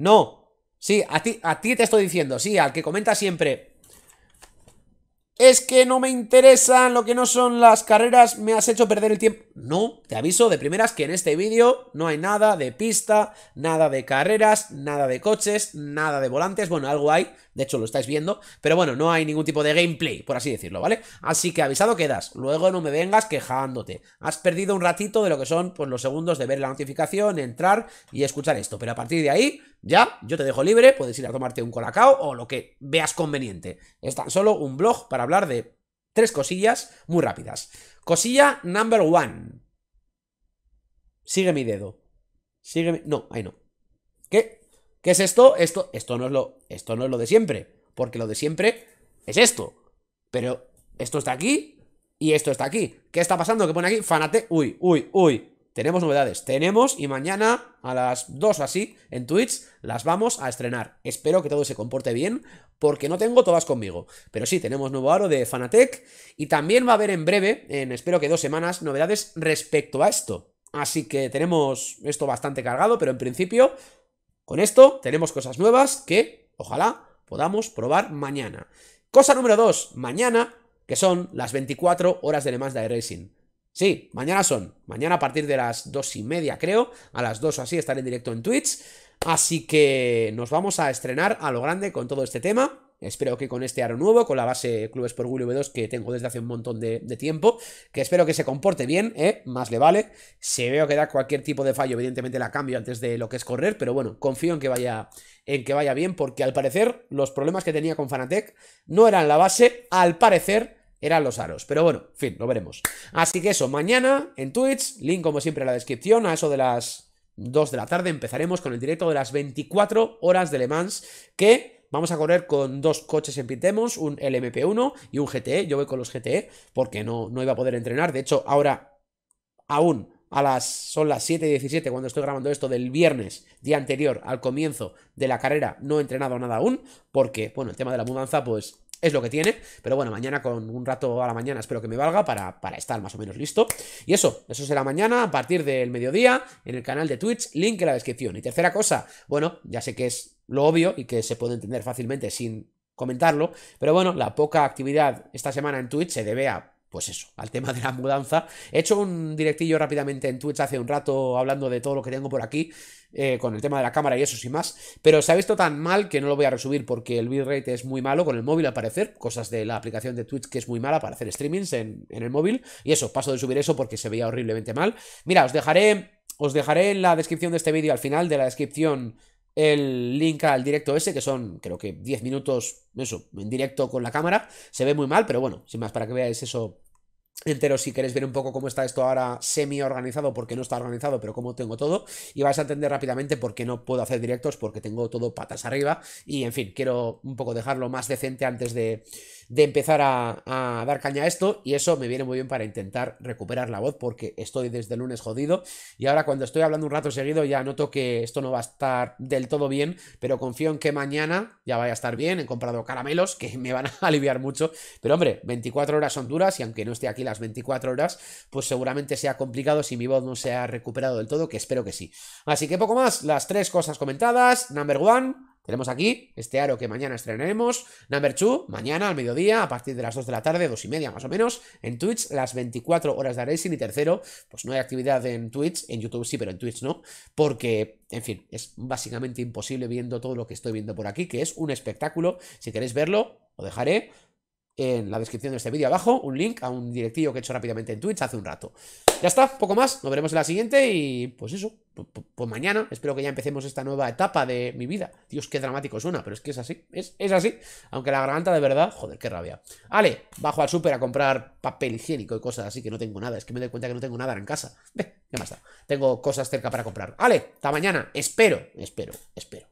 No. Sí, a ti, a ti te estoy diciendo, sí, al que comenta siempre, es que no me interesan lo que no son las carreras, me has hecho perder el tiempo. No, te aviso de primeras que en este vídeo no hay nada de pista, nada de carreras, nada de coches, nada de volantes, bueno, algo hay, de hecho lo estáis viendo, pero bueno, no hay ningún tipo de gameplay, por así decirlo, ¿vale? Así que avisado quedas, luego no me vengas quejándote. Has perdido un ratito de lo que son pues, los segundos de ver la notificación, entrar y escuchar esto, pero a partir de ahí ya, yo te dejo libre, puedes ir a tomarte un colacao o lo que veas conveniente. Es tan solo un blog para hablar de tres cosillas muy rápidas. Cosilla number one. Sigue mi dedo. Sigue mi... No, ahí no. ¿Qué? ¿Qué es esto? Esto, esto, no es lo, esto no es lo de siempre. Porque lo de siempre es esto. Pero esto está aquí y esto está aquí. ¿Qué está pasando? ¿Qué pone aquí? Fanate. Uy, uy, uy tenemos novedades, tenemos y mañana a las 2 así en Twitch las vamos a estrenar. Espero que todo se comporte bien porque no tengo todas conmigo. Pero sí, tenemos nuevo aro de Fanatec y también va a haber en breve, en espero que dos semanas, novedades respecto a esto. Así que tenemos esto bastante cargado, pero en principio con esto tenemos cosas nuevas que ojalá podamos probar mañana. Cosa número 2, mañana, que son las 24 horas de Le de Racing. Sí, mañana son. Mañana a partir de las dos y media, creo. A las dos o así estaré en directo en Twitch. Así que nos vamos a estrenar a lo grande con todo este tema. Espero que con este aro nuevo, con la base Clubes por v 2 que tengo desde hace un montón de, tiempo, que espero que se comporte bien, ¿eh? más le vale. Si veo que da cualquier tipo de fallo, evidentemente la cambio antes de lo que es correr, pero bueno, confío en que vaya, en que vaya bien, porque al parecer los problemas que tenía con Fanatec no eran la base, al parecer eran los aros. Pero bueno, en fin, lo veremos. Así que eso, mañana en Twitch, link como siempre en la descripción, a eso de las 2 de la tarde empezaremos con el directo de las 24 horas de Le Mans, que vamos a correr con dos coches en Pitemos, un LMP1 y un GTE. Yo voy con los GTE porque no, no iba a poder entrenar. De hecho, ahora aún a las, son las 7 y 17 cuando estoy grabando esto del viernes, día anterior al comienzo de la carrera, no he entrenado nada aún, porque, bueno, el tema de la mudanza, pues es lo que tiene, pero bueno, mañana con un rato a la mañana espero que me valga para, para, estar más o menos listo. Y eso, eso será mañana a partir del mediodía en el canal de Twitch, link en la descripción. Y tercera cosa, bueno, ya sé que es lo obvio y que se puede entender fácilmente sin comentarlo, pero bueno, la poca actividad esta semana en Twitch se debe a pues eso, al tema de la mudanza. He hecho un directillo rápidamente en Twitch hace un rato hablando de todo lo que tengo por aquí, eh, con el tema de la cámara y eso sin más, pero se ha visto tan mal que no lo voy a resubir porque el bitrate es muy malo con el móvil al parecer, cosas de la aplicación de Twitch que es muy mala para hacer streamings en, en el móvil, y eso, paso de subir eso porque se veía horriblemente mal. Mira, os dejaré... Os dejaré en la descripción de este vídeo, al final de la descripción el link al directo ese, que son creo que 10 minutos, eso, en directo con la cámara. Se ve muy mal, pero bueno, sin más, para que veáis eso entero si queréis ver un poco cómo está esto ahora semi organizado, porque no está organizado, pero cómo tengo todo, y vais a entender rápidamente por qué no puedo hacer directos, porque tengo todo patas arriba, y en fin, quiero un poco dejarlo más decente antes de de empezar a, dar caña a esto y eso me viene muy bien para intentar recuperar la voz porque estoy desde el lunes jodido y ahora cuando estoy hablando un rato seguido ya noto que esto no va a estar del todo bien, pero confío en que mañana ya vaya a estar bien, he comprado caramelos que me van a aliviar mucho, pero hombre, 24 horas son duras y aunque no esté aquí las 24 horas, pues seguramente sea complicado si mi voz no se ha recuperado del todo, que espero que sí. Así que poco más, las tres cosas comentadas, number one, tenemos aquí este aro que mañana estrenaremos. Number 2, mañana al mediodía, a partir de las 2 de la tarde, 2 y media más o menos, en Twitch, las 24 horas de Racing. Y tercero, pues no hay actividad en Twitch, en YouTube sí, pero en Twitch no, porque, en fin, es básicamente imposible viendo todo lo que estoy viendo por aquí, que es un espectáculo. Si queréis verlo, lo dejaré en la descripción de este vídeo abajo un link a un directivo que he hecho rápidamente en Twitch hace un rato. Ya está, poco más, nos veremos en la siguiente y pues eso, pues mañana, espero que ya empecemos esta nueva etapa de mi vida. Dios, qué dramático suena, pero es que es así, es, así, aunque la garganta de verdad, joder, qué rabia. Ale, bajo al súper a comprar papel higiénico y cosas así que no tengo nada, es que me doy cuenta que no tengo nada en casa. Ve, ya más da, tengo cosas cerca para comprar. Ale, hasta mañana, espero, espero, espero.